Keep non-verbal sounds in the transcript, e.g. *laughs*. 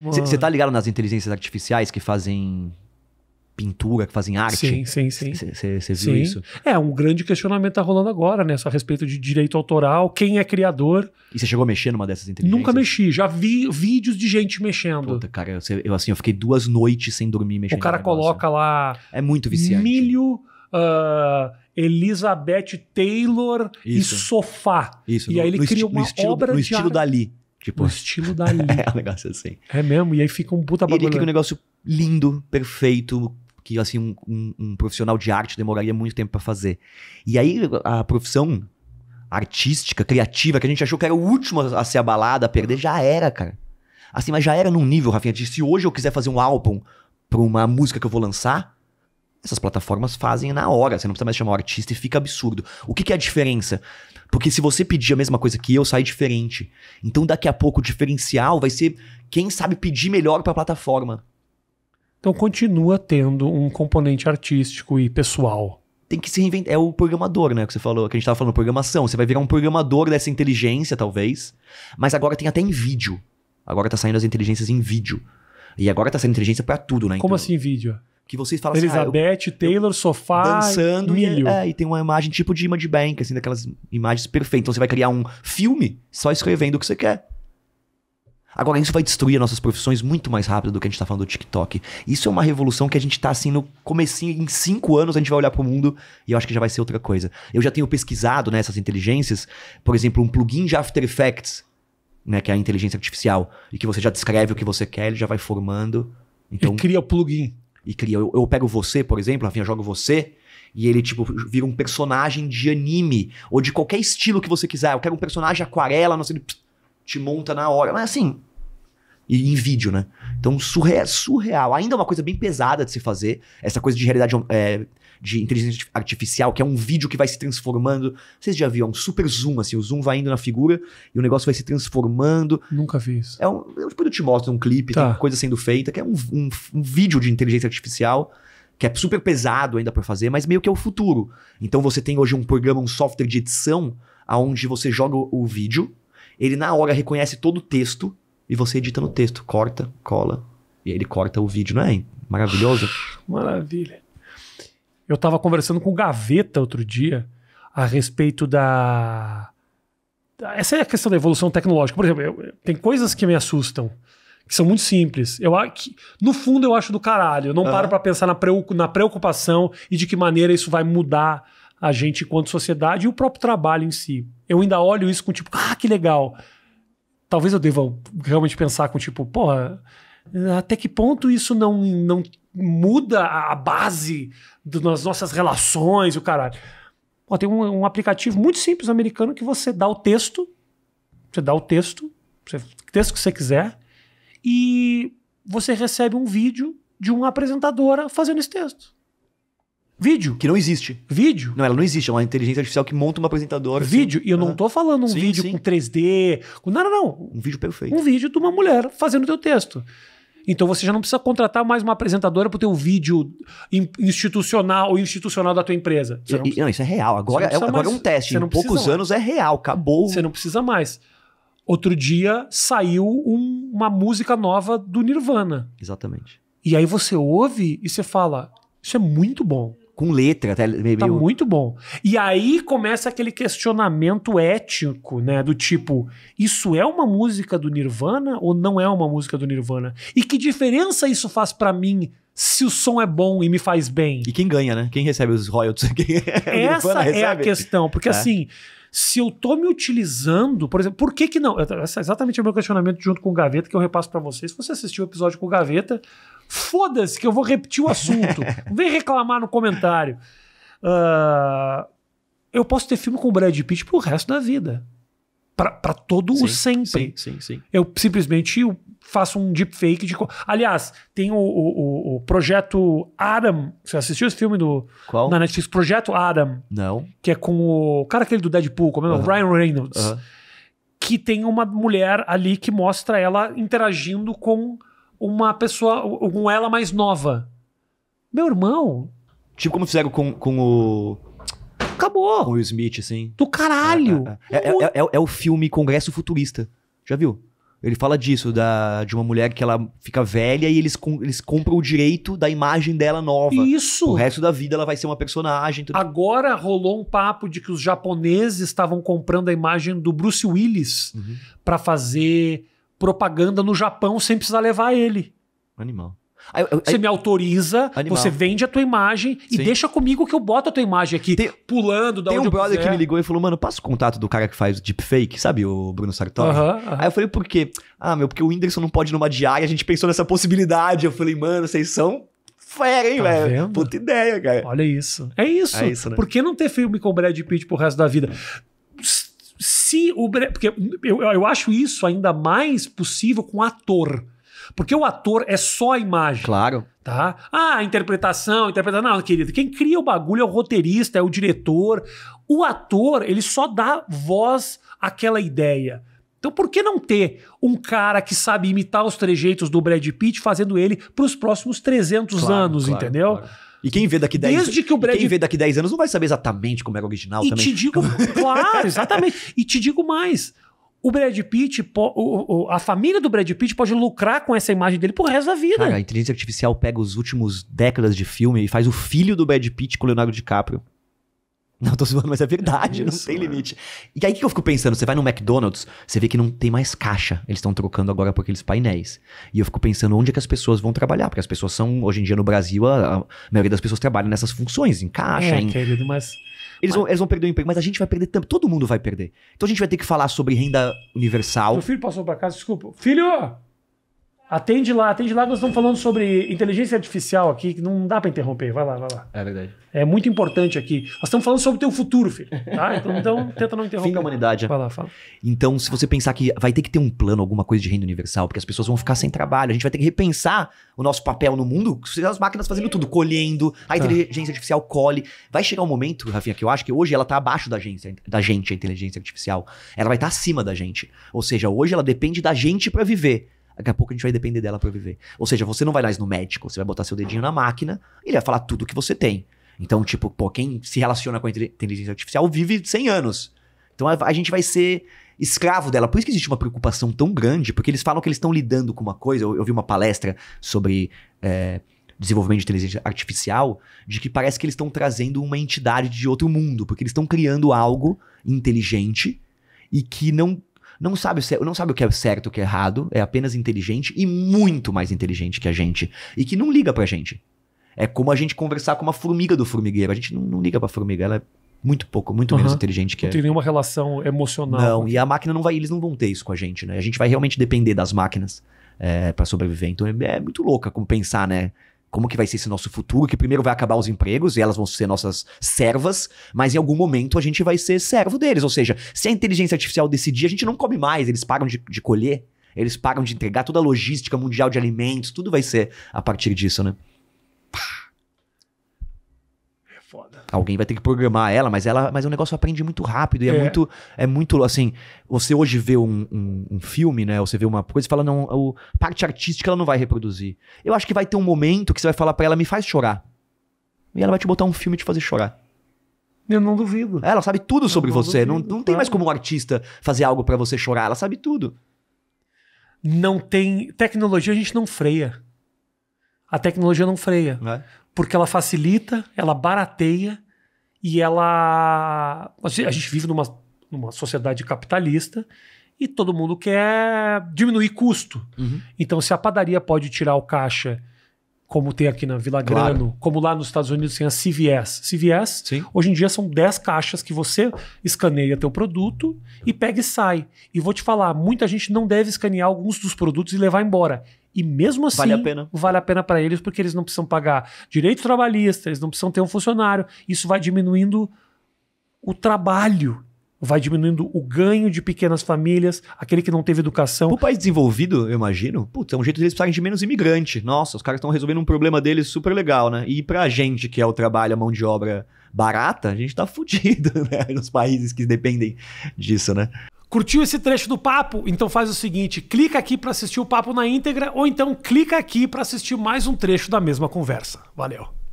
Você tá ligado nas inteligências artificiais que fazem pintura, que fazem arte? Sim, sim, sim. Você viu sim. isso? É, um grande questionamento tá rolando agora, né? Só a respeito de direito autoral, quem é criador. E você chegou a mexer numa dessas inteligências? Nunca mexi, já vi vídeos de gente mexendo. Puta, cara, eu, assim, eu fiquei duas noites sem dormir mexendo. O cara coloca lá. É muito viciante. Milho. Uh, ah, Elizabeth Taylor isso. e sofá. Isso, e no, aí ele no cria uma no estilo, obra no estilo de arte. Dali. Tipo, o estilo dali. *laughs* é um negócio assim. É mesmo, e aí fica um puta bagulho. Ele cria um negócio lindo, perfeito, que assim, um, um, um profissional de arte demoraria muito tempo para fazer. E aí a profissão artística, criativa, que a gente achou que era o último a ser abalada, a perder, já era, cara. Assim, mas já era num nível, Rafinha, de se hoje eu quiser fazer um álbum pra uma música que eu vou lançar, essas plataformas fazem na hora, você não precisa mais chamar o artista e fica absurdo. O que, que é a diferença? Porque se você pedir a mesma coisa que eu, sai diferente. Então daqui a pouco o diferencial vai ser quem sabe pedir melhor para a plataforma. Então continua tendo um componente artístico e pessoal. Tem que se reinventar. É o programador, né? Que você falou, que a gente estava falando programação. Você vai virar um programador dessa inteligência, talvez. Mas agora tem até em vídeo. Agora tá saindo as inteligências em vídeo. E agora tá saindo inteligência para tudo, né? Como então, assim vídeo? que vocês falam Elizabeth, assim, ah, eu, Taylor, eu, sofá, dançando é, milho. E, é, e tem uma imagem tipo de image bank, assim, daquelas imagens perfeitas. Então você vai criar um filme só escrevendo o que você quer. Agora, isso vai destruir nossas profissões muito mais rápido do que a gente tá falando do TikTok. Isso é uma revolução que a gente tá assim no comecinho, em cinco anos a gente vai olhar pro mundo e eu acho que já vai ser outra coisa. Eu já tenho pesquisado nessas né, inteligências, por exemplo, um plugin de After Effects, né, que é a inteligência artificial, e que você já descreve o que você quer, ele já vai formando. Então, ele cria o plugin e cria. Eu, eu pego você, por exemplo, Rafinha, jogo você, e ele, tipo, vira um personagem de anime, ou de qualquer estilo que você quiser. Eu quero um personagem aquarela, não sei, ele te monta na hora. Mas assim. E em vídeo, né? Então, surreal, surreal. Ainda é uma coisa bem pesada de se fazer. Essa coisa de realidade é, de inteligência artificial, que é um vídeo que vai se transformando. Vocês já viram? É um super zoom, assim, o zoom vai indo na figura e o negócio vai se transformando. Nunca vi isso. É um, depois eu te mostro um clipe, tá. tem coisa sendo feita, que é um, um, um vídeo de inteligência artificial que é super pesado ainda para fazer, mas meio que é o futuro. Então você tem hoje um programa, um software de edição, aonde você joga o, o vídeo, ele na hora reconhece todo o texto e você edita no texto, corta, cola e aí ele corta o vídeo, não é? Maravilhoso. Maravilha. Eu estava conversando com o Gaveta outro dia a respeito da. Essa é a questão da evolução tecnológica. Por exemplo, eu, tem coisas que me assustam, que são muito simples. Eu que, No fundo, eu acho do caralho. Eu não uhum. paro para pensar na preocupação e de que maneira isso vai mudar a gente enquanto sociedade e o próprio trabalho em si. Eu ainda olho isso com tipo, ah, que legal. Talvez eu deva realmente pensar com tipo, porra, até que ponto isso não, não muda a base das nossas relações, o caralho. Pô, tem um, um, aplicativo muito simples americano que você dá o texto, você dá o texto, o texto que você quiser, e você recebe um vídeo de uma apresentadora fazendo esse texto. Vídeo. Que não existe. Vídeo. Não, ela não existe. É uma inteligência artificial que monta uma apresentadora. Assim. Vídeo. Assim. E eu não estou falando um sim, vídeo sim. com 3D. Não, não, não. Um vídeo perfeito. Um vídeo de uma mulher fazendo o teu texto. Então você já não precisa contratar mais uma apresentadora para o teu vídeo institucional ou institucional da tua empresa. Não, precisa... não, isso é real. Agora, é, agora é um teste. Em poucos mais. anos é real. Acabou. Você não precisa mais. Outro dia saiu um, uma música nova do Nirvana. Exatamente. E aí você ouve e você fala: Isso é muito bom com letra, até Meio... Tá muito bom. E aí começa aquele questionamento ético, né? Do tipo, isso é uma música do Nirvana ou não é uma música do Nirvana? E que diferença isso faz para mim se o som é bom e me faz bem. E quem ganha, né? Quem recebe os royalties? *laughs* Quem Essa é a questão, porque é. assim, se eu tô me utilizando, por exemplo, por que que não? Essa é exatamente o meu questionamento junto com o Gaveta, que eu repasso para vocês. Se você assistiu o episódio com o Gaveta, foda-se que eu vou repetir o assunto. *laughs* Vem reclamar no comentário. Uh, eu posso ter filme com o Brad Pitt pro resto da vida para todo sim, o sempre. Sim, sim, sim. Eu simplesmente faço um deepfake de. Aliás, tem o, o, o projeto Adam. Você assistiu esse filme do. Qual? Na Netflix, Projeto Adam. Não. Que é com o cara aquele do Deadpool, como é o uh -huh. Ryan Reynolds. Uh -huh. Que tem uma mulher ali que mostra ela interagindo com uma pessoa. com ela mais nova. Meu irmão. Tipo como fizeram com, com o Acabou. Com Will Smith, sim. Do caralho. É, é é é, é, é, é, o filme Congresso Futurista. Já viu? Ele fala disso, da, de uma mulher que ela fica velha e eles, com, eles compram o direito da imagem dela nova. Isso! O resto da vida ela vai ser uma personagem. Tudo. Agora rolou um papo de que os japoneses estavam comprando a imagem do Bruce Willis uhum. para fazer propaganda no Japão sem precisar levar ele. Animal você me autoriza, animal. você vende a tua imagem Sim. e deixa comigo que eu boto a tua imagem aqui, tem, pulando da Tem um brother que me ligou e falou, mano, passa o contato do cara que faz deepfake, sabe? O Bruno Sartori. Uh -huh, uh -huh. Aí eu falei, por quê? Ah, meu, porque o Whindersson não pode ir numa diária, a gente pensou nessa possibilidade. Eu falei, mano, vocês são fera, hein, tá velho? Vendo? Puta ideia, cara. Olha isso. É isso. É isso né? Por que não ter filme com Brad Pitt pro resto da vida? Se o Brad. Porque eu, eu acho isso ainda mais possível com ator. Porque o ator é só a imagem. Claro. Tá? Ah, interpretação, interpretação. Não, querido, quem cria o bagulho é o roteirista, é o diretor. O ator, ele só dá voz àquela ideia. Então, por que não ter um cara que sabe imitar os trejeitos do Brad Pitt fazendo ele para os próximos 300 claro, anos, claro, entendeu? Claro. E quem vê daqui 10 Desde que o Brad... Quem vê daqui 10 anos não vai saber exatamente como é o original e também. E te digo, *laughs* claro, exatamente. E te digo mais, o Brad Pitt, o, o, a família do Brad Pitt pode lucrar com essa imagem dele por resto da vida. Cara, a inteligência artificial pega os últimos décadas de filme e faz o filho do Brad Pitt com o Leonardo DiCaprio. Não, tô zoando, mas é verdade, é isso, não tem mano. É. limite. E aí que eu fico pensando? Você vai no McDonald's, você vê que não tem mais caixa. Eles estão trocando agora por aqueles painéis. E eu fico pensando onde é que as pessoas vão trabalhar, porque as pessoas são, hoje em dia no Brasil, a, a maioria das pessoas trabalha nessas funções, em caixa. É, em... querido, mas. Eles, mas... Vão, eles vão perder o emprego, mas a gente vai perder tanto. Todo mundo vai perder. Então a gente vai ter que falar sobre renda universal. Meu filho passou pra casa, desculpa. Filho! Atende lá, atende lá, nós estamos falando sobre inteligência artificial aqui, que não dá para interromper. Vai lá, vai lá. É verdade. É muito importante aqui. Nós estamos falando sobre o teu futuro, filho. Tá? Então, então, tenta não interromper. Fim da humanidade. Vai lá, fala. Então, se você pensar que vai ter que ter um plano, alguma coisa de renda universal, porque as pessoas vão ficar sem trabalho, a gente vai ter que repensar o nosso papel no mundo, as máquinas fazendo tudo, colhendo, a tá. inteligência artificial colhe. Vai chegar um momento, Rafinha, que eu acho que hoje ela está abaixo da gente, da gente, a inteligência artificial. Ela vai estar tá acima da gente. Ou seja, hoje ela depende da gente para viver. Daqui a pouco a gente vai depender dela para viver. Ou seja, você não vai mais no médico, você vai botar seu dedinho na máquina e ele vai falar tudo que você tem. Então, tipo, pô, quem se relaciona com a inteligência artificial vive 100 anos. Então a, a gente vai ser escravo dela. Por isso que existe uma preocupação tão grande, porque eles falam que eles estão lidando com uma coisa. Eu, eu vi uma palestra sobre. É, desenvolvimento de inteligência artificial, de que parece que eles estão trazendo uma entidade de outro mundo, porque eles estão criando algo inteligente e que não não sabe, o, não sabe o que é certo, o que é errado, é apenas inteligente e muito mais inteligente que a gente e que não liga pra gente. É como a gente conversar com uma formiga do formigueiro. A gente não, não liga pra formiga, ela é muito pouco, muito uhum. menos inteligente que Não tem nenhuma relação emocional. Não, e a máquina não vai, eles não vão ter isso com a gente, né? A gente vai realmente depender das máquinas é, eh, para sobreviver. Então é, é, muito louca como pensar, né? como que vai ser esse nosso futuro, que primeiro vai acabar os empregos e elas vão ser nossas servas, mas em algum momento a gente vai ser servo deles. Ou seja, se a inteligência artificial decidir, a gente não come mais, eles param de, de colher, eles param de entregar toda a logística mundial de alimentos, tudo vai ser a partir disso, né? Pá alguém vai ter que programar ela, mas ela, mas o negócio aprende muito rápido e é, é muito, é muito assim. Você hoje vê um, um, um filme, né? Você vê uma coisa e fala não, o parte artística ela não vai reproduzir. Eu acho que vai ter um momento que você vai falar para ela me faz chorar e ela vai te botar um filme e te fazer chorar. Eu não duvido. Ela sabe tudo sobre não você. Duvido, não, não claro. tem mais como um artista fazer algo para você chorar. Ela sabe tudo. Não tem tecnologia, a gente não freia a tecnologia não freia. É. Porque ela facilita, ela barateia e ela. A gente vive numa, numa sociedade capitalista e todo mundo quer diminuir custo. Uhum. Então, se a padaria pode tirar o caixa, como tem aqui na Vila Grano, claro. como lá nos Estados Unidos tem a CVS. CVS, Sim. hoje em dia são 10 caixas que você escaneia teu produto e pega e sai. E vou te falar, muita gente não deve escanear alguns dos produtos e levar embora. E mesmo assim, vale a pena, vale pena para eles porque eles não precisam pagar direito trabalhista, eles não precisam ter um funcionário. Isso vai diminuindo o trabalho, vai diminuindo o ganho de pequenas famílias, aquele que não teve educação. O país desenvolvido, eu imagino, putz, é um jeito deles precisarem de menos imigrante. Nossa, os caras estão resolvendo um problema deles super legal, né? E a gente, que é o trabalho, a mão de obra barata, a gente está fudido, *laughs* né? Nos países que dependem disso, né? Curtiu esse trecho do papo? Então faz o seguinte, clica aqui para assistir o papo na íntegra ou então clica aqui para assistir mais um trecho da mesma conversa. Valeu.